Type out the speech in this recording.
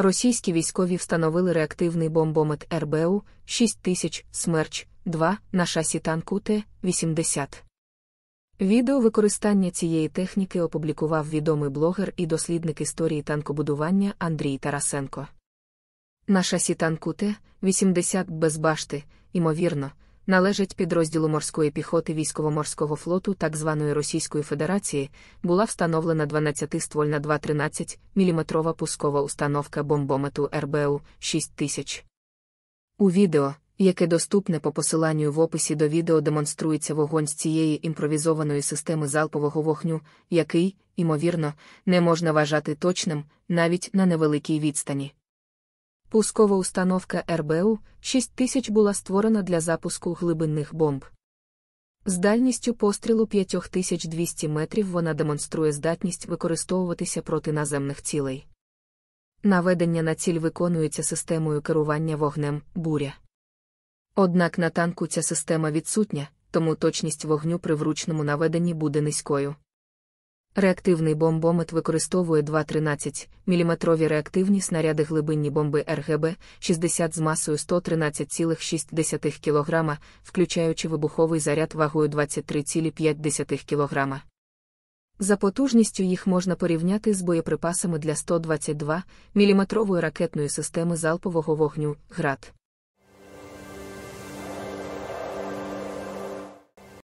російські військові встановили реактивний бомбомет РБУ 6000 смерч 2 на шасі танку Т-80. Відео використання цієї техніки опублікував відомий блогер і дослідник історії танкобудування Андрій Тарасенко. На шасі танку Т-80 без башти, ймовірно належить підрозділу морської піхоти військово-морського флоту так званої Російської Федерації, була встановлена 12-ствольна 2,13 мм пускова установка бомбомету РБУ 6000. У відео, яке доступне по посиланню в описі до відео, демонструється вогонь з цієї імпровізованої системи залпового вогню, який, ймовірно, не можна вважати точним навіть на невеликій відстані. Пускова установка РБУ 6000 була створена для запуску глибинних бомб. З дальністю пострілу 5200 метрів вона демонструє здатність використовуватися проти наземних цілей. Наведення на ціль виконується системою керування вогнем буря. Однак на танку ця система відсутня, тому точність вогню при вручному наведенні буде низькою. Реактивний бомбомет використовує 2,13 мм реактивні снаряди глибинні бомби РГБ 60 з масою 113,6 кг, включаючи вибуховий заряд вагою 23,5 кг. За потужністю їх можна порівняти з боєприпасами для 122 мм ракетної системи залпового вогню ГРАД.